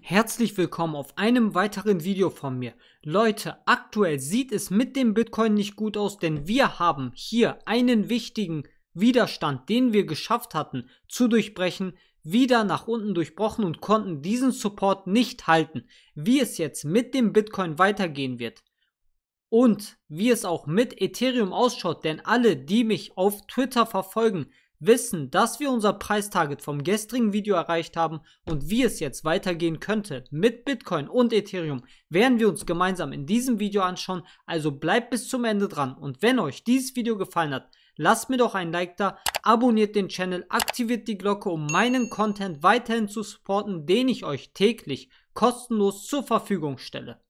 Herzlich willkommen auf einem weiteren Video von mir. Leute, aktuell sieht es mit dem Bitcoin nicht gut aus, denn wir haben hier einen wichtigen Widerstand, den wir geschafft hatten, zu durchbrechen, wieder nach unten durchbrochen und konnten diesen Support nicht halten. Wie es jetzt mit dem Bitcoin weitergehen wird und wie es auch mit Ethereum ausschaut, denn alle, die mich auf Twitter verfolgen, wissen, dass wir unser Preistarget vom gestrigen Video erreicht haben und wie es jetzt weitergehen könnte mit Bitcoin und Ethereum, werden wir uns gemeinsam in diesem Video anschauen, also bleibt bis zum Ende dran und wenn euch dieses Video gefallen hat, lasst mir doch ein Like da, abonniert den Channel, aktiviert die Glocke, um meinen Content weiterhin zu supporten, den ich euch täglich kostenlos zur Verfügung stelle.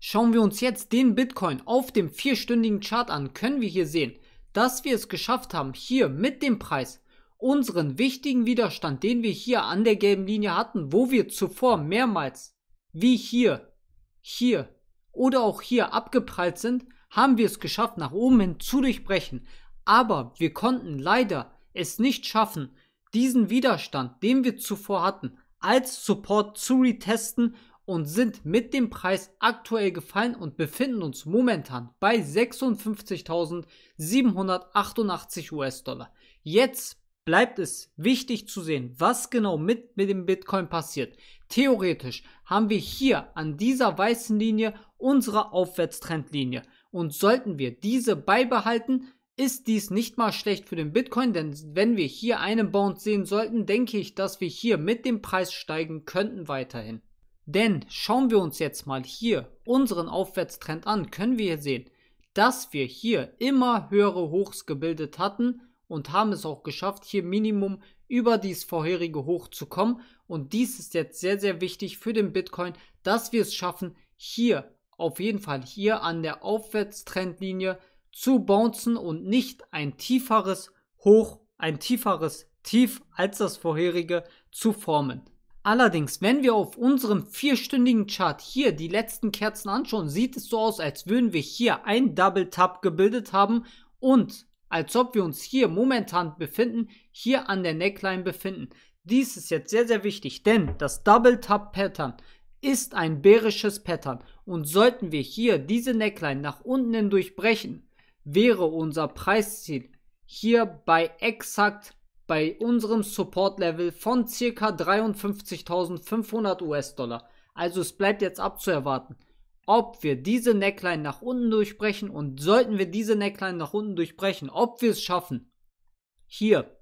Schauen wir uns jetzt den Bitcoin auf dem vierstündigen Chart an, können wir hier sehen, dass wir es geschafft haben, hier mit dem Preis unseren wichtigen Widerstand, den wir hier an der gelben Linie hatten, wo wir zuvor mehrmals wie hier, hier oder auch hier abgeprallt sind, haben wir es geschafft, nach oben hin zu durchbrechen. Aber wir konnten leider es nicht schaffen, diesen Widerstand, den wir zuvor hatten, als Support zu retesten und sind mit dem Preis aktuell gefallen und befinden uns momentan bei 56.788 US-Dollar. Jetzt bleibt es wichtig zu sehen, was genau mit, mit dem Bitcoin passiert. Theoretisch haben wir hier an dieser weißen Linie unsere Aufwärtstrendlinie und sollten wir diese beibehalten, ist dies nicht mal schlecht für den Bitcoin, denn wenn wir hier einen Bounce sehen sollten, denke ich, dass wir hier mit dem Preis steigen könnten weiterhin. Denn schauen wir uns jetzt mal hier unseren Aufwärtstrend an, können wir hier sehen, dass wir hier immer höhere Hochs gebildet hatten und haben es auch geschafft, hier Minimum über dieses vorherige Hoch zu kommen. Und dies ist jetzt sehr, sehr wichtig für den Bitcoin, dass wir es schaffen, hier auf jeden Fall hier an der Aufwärtstrendlinie zu bouncen und nicht ein tieferes Hoch, ein tieferes Tief als das vorherige zu formen. Allerdings, wenn wir auf unserem vierstündigen Chart hier die letzten Kerzen anschauen, sieht es so aus, als würden wir hier ein Double Tap gebildet haben und als ob wir uns hier momentan befinden, hier an der Neckline befinden. Dies ist jetzt sehr, sehr wichtig, denn das Double Tap Pattern ist ein bärisches Pattern und sollten wir hier diese Neckline nach unten hin durchbrechen, wäre unser Preisziel hier bei exakt bei unserem Support-Level von circa 53.500 US-Dollar. Also es bleibt jetzt abzuerwarten, ob wir diese Neckline nach unten durchbrechen und sollten wir diese Neckline nach unten durchbrechen, ob wir es schaffen, hier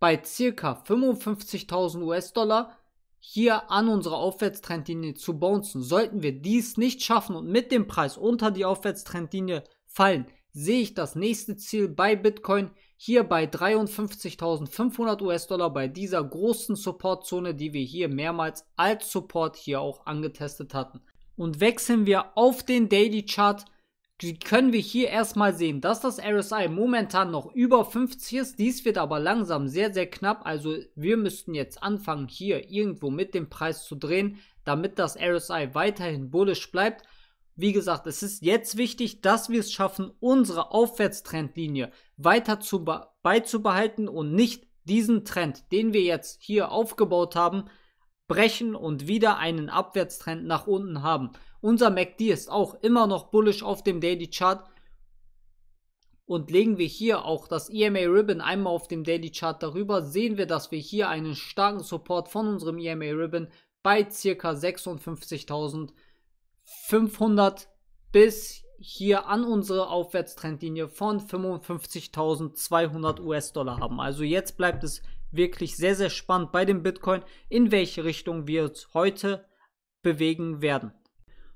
bei circa 55.000 US-Dollar hier an unserer Aufwärtstrendlinie zu bouncen. Sollten wir dies nicht schaffen und mit dem Preis unter die Aufwärtstrendlinie fallen, sehe ich das nächste Ziel bei Bitcoin hier bei 53.500 US-Dollar bei dieser großen Supportzone, die wir hier mehrmals als Support hier auch angetestet hatten. Und wechseln wir auf den Daily Chart, können wir hier erstmal sehen, dass das RSI momentan noch über 50 ist. Dies wird aber langsam sehr, sehr knapp. Also wir müssten jetzt anfangen, hier irgendwo mit dem Preis zu drehen, damit das RSI weiterhin bullisch bleibt. Wie gesagt, es ist jetzt wichtig, dass wir es schaffen, unsere Aufwärtstrendlinie weiter zu be beizubehalten und nicht diesen Trend, den wir jetzt hier aufgebaut haben, brechen und wieder einen Abwärtstrend nach unten haben. Unser MACD ist auch immer noch bullish auf dem Daily Chart und legen wir hier auch das EMA Ribbon einmal auf dem Daily Chart darüber, sehen wir, dass wir hier einen starken Support von unserem EMA Ribbon bei ca. 56.000 500 bis hier an unsere Aufwärtstrendlinie von 55.200 US-Dollar haben. Also jetzt bleibt es wirklich sehr, sehr spannend bei dem Bitcoin, in welche Richtung wir uns heute bewegen werden.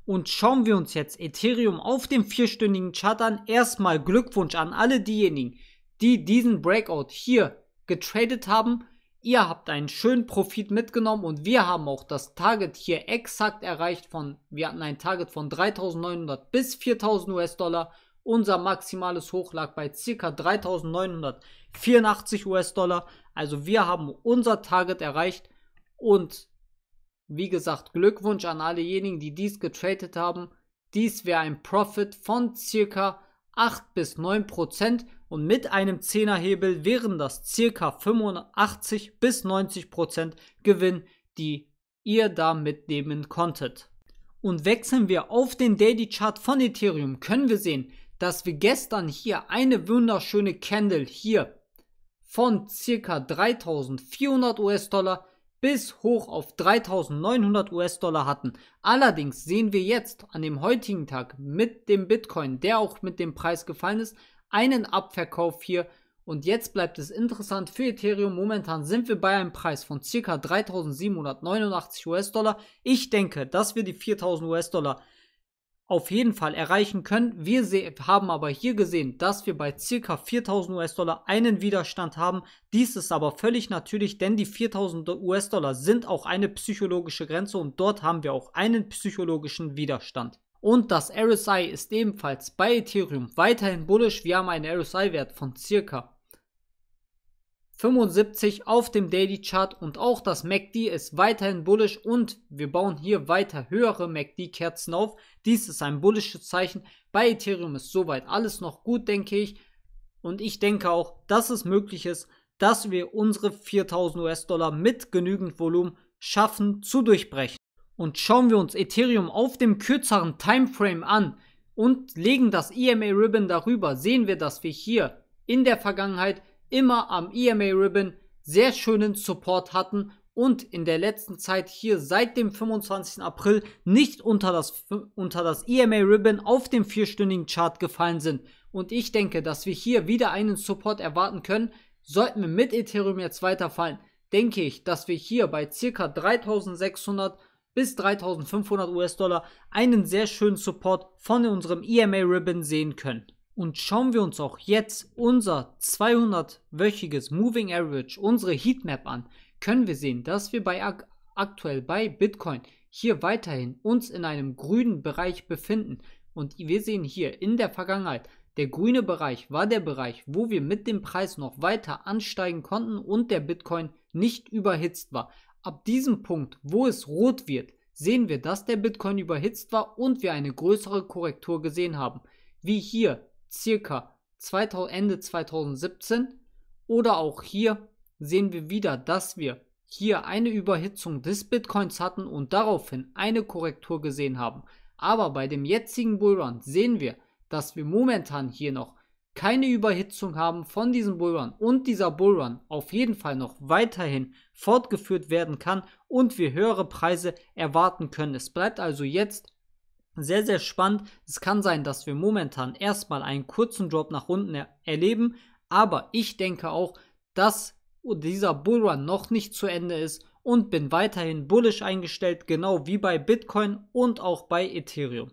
Und schauen wir uns jetzt Ethereum auf dem vierstündigen Chart an. Erstmal Glückwunsch an alle diejenigen, die diesen Breakout hier getradet haben. Ihr habt einen schönen Profit mitgenommen und wir haben auch das Target hier exakt erreicht von, wir hatten ein Target von 3900 bis 4000 US-Dollar. Unser maximales Hoch lag bei ca. 3984 US-Dollar. Also wir haben unser Target erreicht und wie gesagt, Glückwunsch an allejenigen, die dies getradet haben. Dies wäre ein Profit von ca. 8 bis 9 Prozent und mit einem 10er Hebel wären das circa 85 bis 90 Prozent Gewinn, die ihr da mitnehmen konntet. Und wechseln wir auf den Daily Chart von Ethereum, können wir sehen, dass wir gestern hier eine wunderschöne Candle hier von circa 3400 US-Dollar bis hoch auf 3900 US-Dollar hatten. Allerdings sehen wir jetzt an dem heutigen Tag mit dem Bitcoin, der auch mit dem Preis gefallen ist, einen Abverkauf hier. Und jetzt bleibt es interessant für Ethereum. Momentan sind wir bei einem Preis von ca. 3.789 US-Dollar. Ich denke, dass wir die 4.000 US-Dollar auf jeden Fall erreichen können. Wir haben aber hier gesehen, dass wir bei ca. 4.000 US-Dollar einen Widerstand haben. Dies ist aber völlig natürlich, denn die 4.000 US-Dollar sind auch eine psychologische Grenze und dort haben wir auch einen psychologischen Widerstand. Und das RSI ist ebenfalls bei Ethereum weiterhin bullisch. Wir haben einen RSI-Wert von circa 75 auf dem Daily Chart und auch das MACD ist weiterhin bullisch und wir bauen hier weiter höhere MACD-Kerzen auf. Dies ist ein bullisches Zeichen. Bei Ethereum ist soweit alles noch gut, denke ich. Und ich denke auch, dass es möglich ist, dass wir unsere 4000 US-Dollar mit genügend Volumen schaffen zu durchbrechen. Und schauen wir uns Ethereum auf dem kürzeren Timeframe an und legen das EMA Ribbon darüber, sehen wir, dass wir hier in der Vergangenheit immer am EMA Ribbon sehr schönen Support hatten und in der letzten Zeit hier seit dem 25. April nicht unter das, unter das EMA Ribbon auf dem vierstündigen Chart gefallen sind. Und ich denke, dass wir hier wieder einen Support erwarten können. Sollten wir mit Ethereum jetzt weiterfallen, denke ich, dass wir hier bei ca. 3600 bis 3500 US-Dollar einen sehr schönen Support von unserem EMA Ribbon sehen können. Und schauen wir uns auch jetzt unser 200-wöchiges Moving Average, unsere Heatmap an, können wir sehen, dass wir bei aktuell bei Bitcoin hier weiterhin uns in einem grünen Bereich befinden. Und wir sehen hier in der Vergangenheit, der grüne Bereich war der Bereich, wo wir mit dem Preis noch weiter ansteigen konnten und der Bitcoin nicht überhitzt war. Ab diesem Punkt, wo es rot wird, sehen wir, dass der Bitcoin überhitzt war und wir eine größere Korrektur gesehen haben, wie hier circa Ende 2017 oder auch hier sehen wir wieder, dass wir hier eine Überhitzung des Bitcoins hatten und daraufhin eine Korrektur gesehen haben. Aber bei dem jetzigen Bullrun sehen wir, dass wir momentan hier noch keine Überhitzung haben von diesem Bullrun und dieser Bullrun auf jeden Fall noch weiterhin fortgeführt werden kann und wir höhere Preise erwarten können. Es bleibt also jetzt sehr, sehr spannend. Es kann sein, dass wir momentan erstmal einen kurzen Drop nach unten er erleben, aber ich denke auch, dass dieser Bullrun noch nicht zu Ende ist und bin weiterhin bullisch eingestellt, genau wie bei Bitcoin und auch bei Ethereum.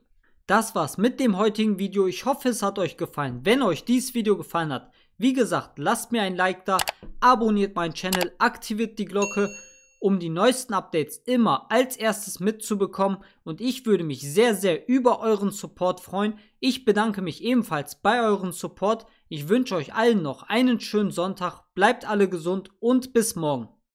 Das war's mit dem heutigen Video. Ich hoffe, es hat euch gefallen. Wenn euch dieses Video gefallen hat, wie gesagt, lasst mir ein Like da, abonniert meinen Channel, aktiviert die Glocke, um die neuesten Updates immer als erstes mitzubekommen. Und ich würde mich sehr, sehr über euren Support freuen. Ich bedanke mich ebenfalls bei euren Support. Ich wünsche euch allen noch einen schönen Sonntag, bleibt alle gesund und bis morgen.